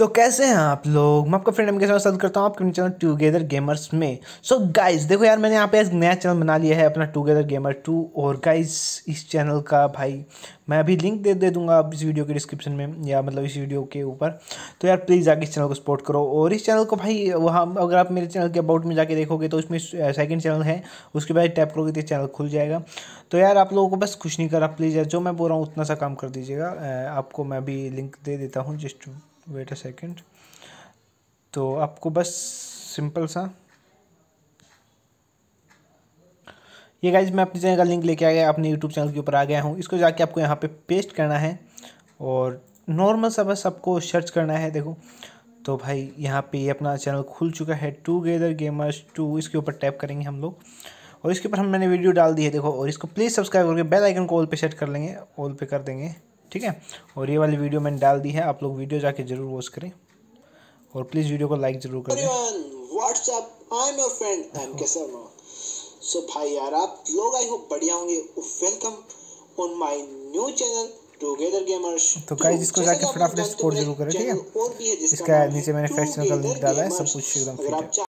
तो कैसे हैं आप लोग मैं आपका फ्रेंड के साथ करता हूँ आपके चैनल टुगेदर गेमर्स में सो so गाइस देखो यार मैंने यहाँ पे एक नया चैनल बना लिया है अपना टुगेदर गेमर टू और गाइस इस चैनल का भाई मैं अभी लिंक दे दे दूंगा आप इस वीडियो के डिस्क्रिप्शन में या मतलब इस वीडियो के ऊपर तो यार प्लीज़ आगे इस चैनल को सपोर्ट करो और इस चैनल को भाई वहाँ अगर आप मेरे चैनल के अबाउट में जाके देखोगे तो उसमें सेकंड चैनल है उसके बाद टैप करोगे तो चैनल खुल जाएगा तो यार आप लोगों को बस कुछ नहीं करा प्लीज़ यार जो मैं बोल रहा हूँ उतना सा काम कर दीजिएगा आपको मैं अभी लिंक दे देता हूँ जस्ट वेट अ सेकंड तो आपको बस सिंपल सा ये गाइज मैं अपनी चैनल का लिंक लेके आ गया अपने यूट्यूब चैनल के ऊपर आ गया हूँ इसको जाके आपको यहाँ पे पेस्ट करना है और नॉर्मल सा बस आपको सर्च करना है देखो तो भाई यहाँ पे ये यह अपना चैनल खुल चुका है टू गेदर गेमर्स टू इसके ऊपर टैप करेंगे हम लोग और इसके ऊपर हम मैंने वीडियो डाल दी है देखो और इसको प्लीज़ सब्सक्राइब करके बेल आइकन को ऑल पे सेट कर लेंगे ऑल पे कर देंगे ठीक है और ये वाली वीडियो मैंने डाल दी है आप लोग वीडियो जाके जरूर वॉच करें और प्लीज़ वीडियो को लाइक जरूर करें WhatsApp I am your friend I am so भाई यार आप लोग आई होप बढ़िया होंगे welcome on my new channel together gamers तो गाइस तो इसको जाके फटाफट सपोर्ट जरूर करें ठीक है इसका नीचे मैंने फैक्शन का लिंक डाला है सब कुछ एकदम फ्री है